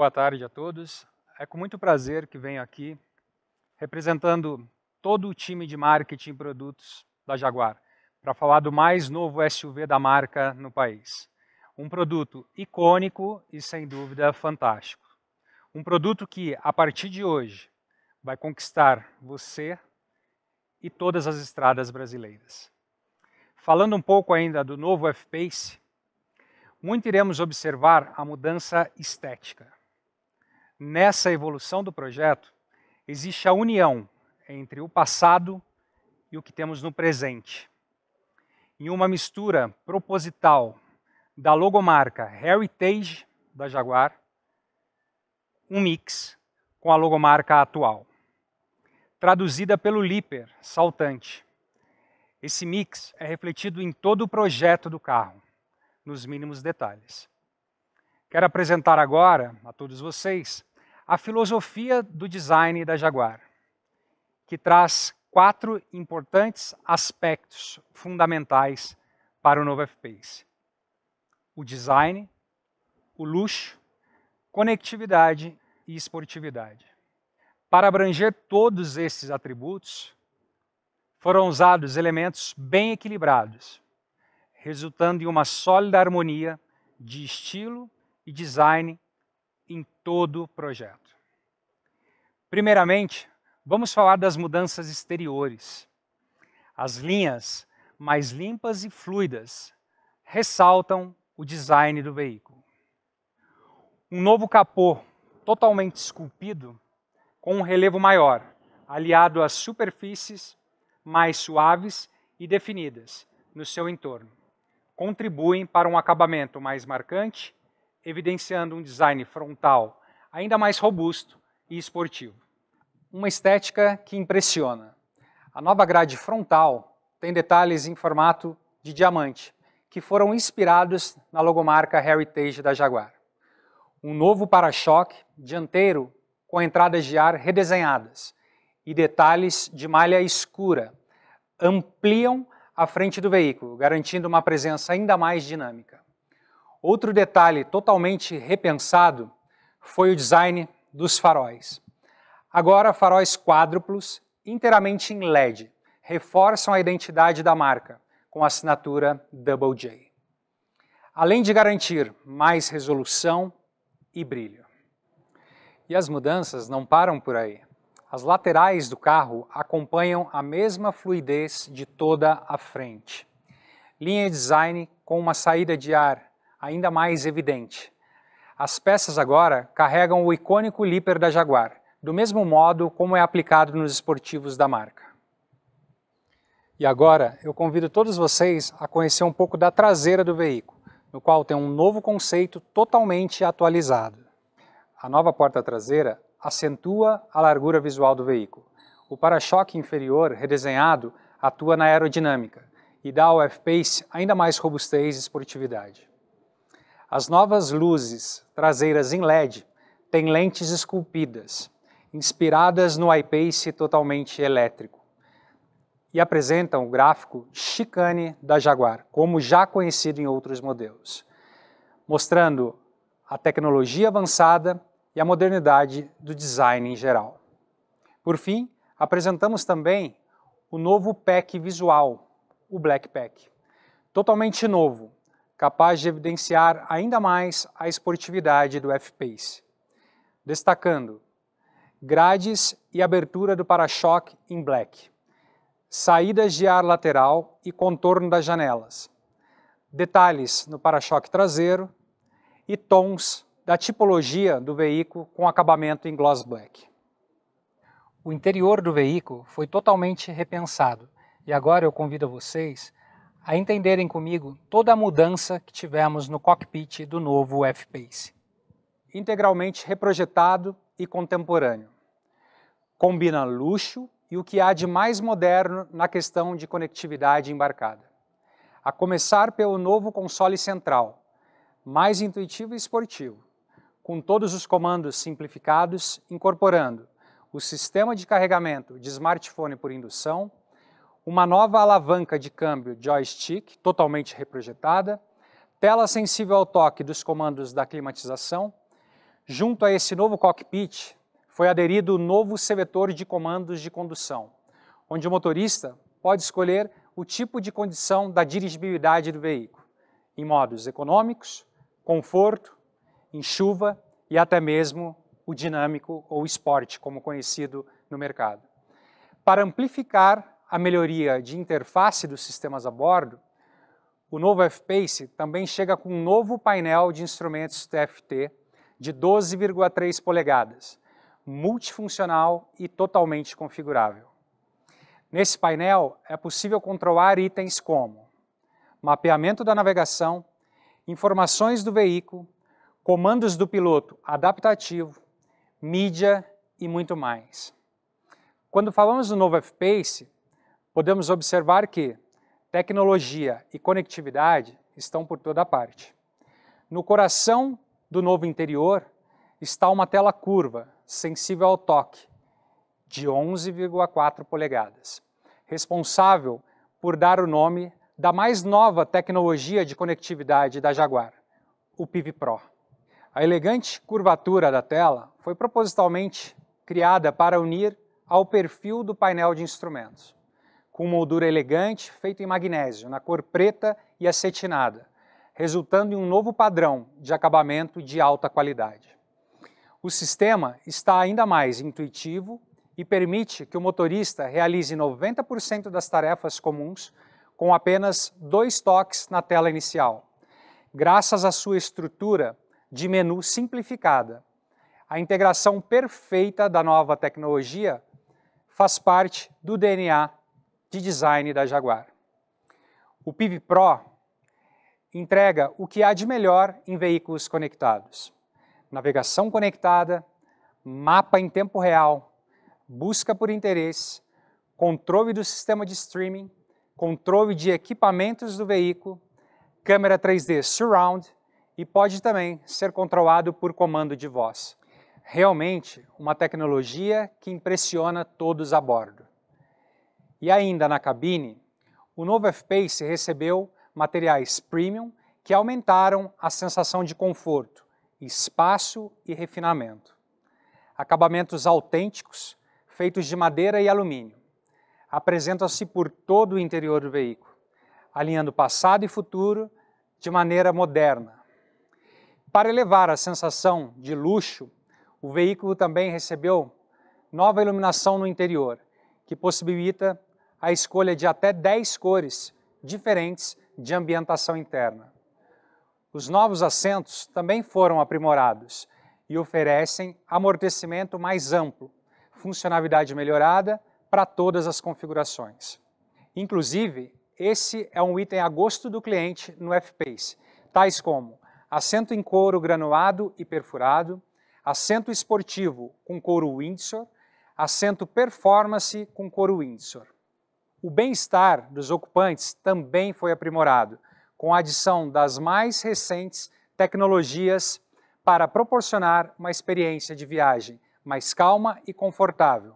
Boa tarde a todos. É com muito prazer que venho aqui representando todo o time de marketing e produtos da Jaguar para falar do mais novo SUV da marca no país. Um produto icônico e sem dúvida fantástico. Um produto que a partir de hoje vai conquistar você e todas as estradas brasileiras. Falando um pouco ainda do novo F-Pace, muito iremos observar a mudança estética. Nessa evolução do projeto, existe a união entre o passado e o que temos no presente. Em uma mistura proposital da logomarca Heritage da Jaguar, um mix com a logomarca atual, traduzida pelo Lipper, saltante. Esse mix é refletido em todo o projeto do carro, nos mínimos detalhes. Quero apresentar agora a todos vocês a filosofia do design da Jaguar, que traz quatro importantes aspectos fundamentais para o novo F-Pace. O design, o luxo, conectividade e esportividade. Para abranger todos esses atributos, foram usados elementos bem equilibrados, resultando em uma sólida harmonia de estilo e design todo o projeto. Primeiramente, vamos falar das mudanças exteriores. As linhas mais limpas e fluidas ressaltam o design do veículo. Um novo capô totalmente esculpido, com um relevo maior, aliado às superfícies mais suaves e definidas no seu entorno, contribuem para um acabamento mais marcante, evidenciando um design frontal ainda mais robusto e esportivo. Uma estética que impressiona. A nova grade frontal tem detalhes em formato de diamante, que foram inspirados na logomarca Heritage da Jaguar. Um novo para-choque dianteiro com entradas de ar redesenhadas e detalhes de malha escura ampliam a frente do veículo, garantindo uma presença ainda mais dinâmica. Outro detalhe totalmente repensado foi o design dos faróis. Agora, faróis quádruplos, inteiramente em LED, reforçam a identidade da marca, com a assinatura Double J. Além de garantir mais resolução e brilho. E as mudanças não param por aí. As laterais do carro acompanham a mesma fluidez de toda a frente. Linha design com uma saída de ar ainda mais evidente, as peças agora carregam o icônico Leaper da Jaguar, do mesmo modo como é aplicado nos esportivos da marca. E agora eu convido todos vocês a conhecer um pouco da traseira do veículo, no qual tem um novo conceito totalmente atualizado. A nova porta traseira acentua a largura visual do veículo. O para-choque inferior, redesenhado, atua na aerodinâmica e dá ao F-Pace ainda mais robustez e esportividade. As novas luzes, traseiras em LED, têm lentes esculpidas, inspiradas no iPace totalmente elétrico, e apresentam o gráfico chicane da Jaguar, como já conhecido em outros modelos, mostrando a tecnologia avançada e a modernidade do design em geral. Por fim, apresentamos também o novo pack visual, o Black Pack. Totalmente novo, capaz de evidenciar ainda mais a esportividade do F-Pace, destacando grades e abertura do para-choque em black, saídas de ar lateral e contorno das janelas, detalhes no para-choque traseiro e tons da tipologia do veículo com acabamento em gloss black. O interior do veículo foi totalmente repensado e agora eu convido vocês a entenderem comigo toda a mudança que tivemos no cockpit do novo F-Pace. Integralmente reprojetado e contemporâneo. Combina luxo e o que há de mais moderno na questão de conectividade embarcada. A começar pelo novo console central, mais intuitivo e esportivo, com todos os comandos simplificados, incorporando o sistema de carregamento de smartphone por indução, uma nova alavanca de câmbio joystick, totalmente reprojetada, tela sensível ao toque dos comandos da climatização. Junto a esse novo cockpit, foi aderido o novo seletor de comandos de condução, onde o motorista pode escolher o tipo de condição da dirigibilidade do veículo, em modos econômicos, conforto, em chuva e até mesmo o dinâmico ou esporte, como conhecido no mercado. Para amplificar a melhoria de interface dos sistemas a bordo, o novo F-Pace também chega com um novo painel de instrumentos TFT de 12,3 polegadas, multifuncional e totalmente configurável. Nesse painel é possível controlar itens como mapeamento da navegação, informações do veículo, comandos do piloto adaptativo, mídia e muito mais. Quando falamos do novo F-Pace, podemos observar que tecnologia e conectividade estão por toda parte. No coração do novo interior está uma tela curva, sensível ao toque, de 11,4 polegadas, responsável por dar o nome da mais nova tecnologia de conectividade da Jaguar, o PIV Pro. A elegante curvatura da tela foi propositalmente criada para unir ao perfil do painel de instrumentos com moldura elegante, feito em magnésio, na cor preta e acetinada, resultando em um novo padrão de acabamento de alta qualidade. O sistema está ainda mais intuitivo e permite que o motorista realize 90% das tarefas comuns com apenas dois toques na tela inicial, graças à sua estrutura de menu simplificada. A integração perfeita da nova tecnologia faz parte do DNA de design da Jaguar. O PIV Pro entrega o que há de melhor em veículos conectados. Navegação conectada, mapa em tempo real, busca por interesse, controle do sistema de streaming, controle de equipamentos do veículo, câmera 3D Surround e pode também ser controlado por comando de voz. Realmente, uma tecnologia que impressiona todos a bordo. E ainda na cabine, o novo F-Pace recebeu materiais premium que aumentaram a sensação de conforto, espaço e refinamento. Acabamentos autênticos, feitos de madeira e alumínio, apresentam-se por todo o interior do veículo, alinhando passado e futuro de maneira moderna. Para elevar a sensação de luxo, o veículo também recebeu nova iluminação no interior, que possibilita a escolha de até 10 cores diferentes de ambientação interna. Os novos assentos também foram aprimorados e oferecem amortecimento mais amplo, funcionalidade melhorada para todas as configurações. Inclusive, esse é um item a gosto do cliente no F-Pace, tais como assento em couro granulado e perfurado, assento esportivo com couro Windsor, assento performance com couro Windsor. O bem-estar dos ocupantes também foi aprimorado, com a adição das mais recentes tecnologias para proporcionar uma experiência de viagem mais calma e confortável.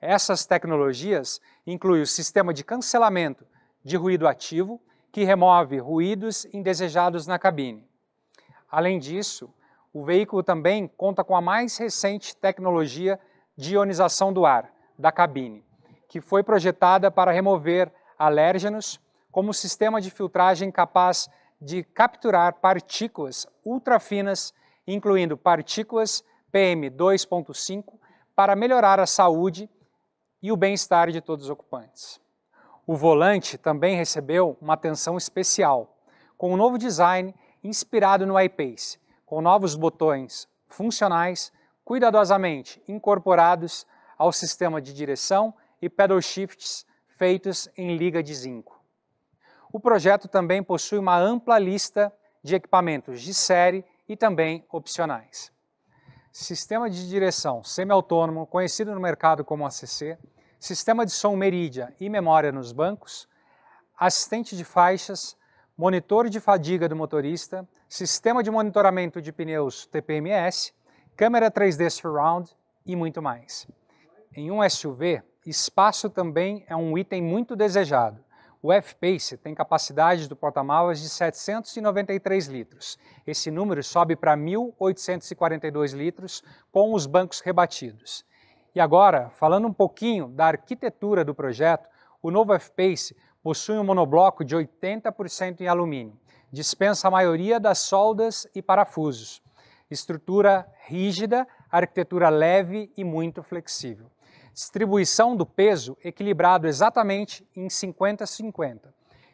Essas tecnologias incluem o sistema de cancelamento de ruído ativo, que remove ruídos indesejados na cabine. Além disso, o veículo também conta com a mais recente tecnologia de ionização do ar, da cabine, que foi projetada para remover alérgenos como sistema de filtragem capaz de capturar partículas ultrafinas, incluindo partículas PM2.5, para melhorar a saúde e o bem-estar de todos os ocupantes. O volante também recebeu uma atenção especial, com um novo design inspirado no iPace, com novos botões funcionais cuidadosamente incorporados ao sistema de direção e pedal shifts feitos em liga de zinco. O projeto também possui uma ampla lista de equipamentos de série e também opcionais. Sistema de direção semi-autônomo, conhecido no mercado como ACC, sistema de som Meridia e memória nos bancos, assistente de faixas, monitor de fadiga do motorista, sistema de monitoramento de pneus TPMS, câmera 3D Surround e muito mais. Em um SUV, espaço também é um item muito desejado. O F-Pace tem capacidade do porta-malas de 793 litros. Esse número sobe para 1.842 litros com os bancos rebatidos. E agora, falando um pouquinho da arquitetura do projeto, o novo F-Pace possui um monobloco de 80% em alumínio, dispensa a maioria das soldas e parafusos. Estrutura rígida, arquitetura leve e muito flexível. Distribuição do peso equilibrado exatamente em 50-50.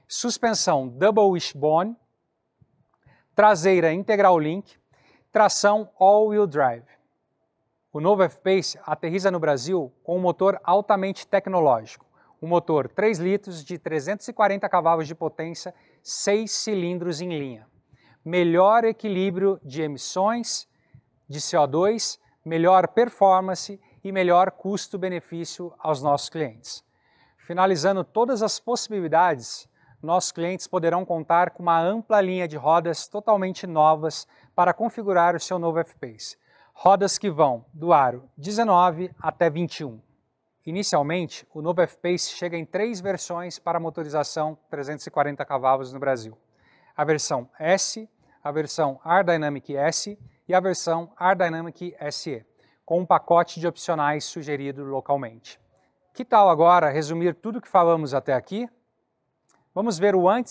Suspensão double wishbone, traseira integral link, tração all-wheel drive. O novo F-Pace aterriza no Brasil com um motor altamente tecnológico, um motor 3 litros de 340 cavalos de potência, 6 cilindros em linha. Melhor equilíbrio de emissões de CO2, melhor performance e melhor custo-benefício aos nossos clientes. Finalizando todas as possibilidades, nossos clientes poderão contar com uma ampla linha de rodas totalmente novas para configurar o seu novo F-Pace. Rodas que vão do aro 19 até 21. Inicialmente, o novo F-Pace chega em três versões para motorização 340 cavalos no Brasil. A versão S, a versão Air Dynamic S e a versão Air Dynamic SE com um pacote de opcionais sugerido localmente. Que tal agora resumir tudo o que falamos até aqui? Vamos ver o antes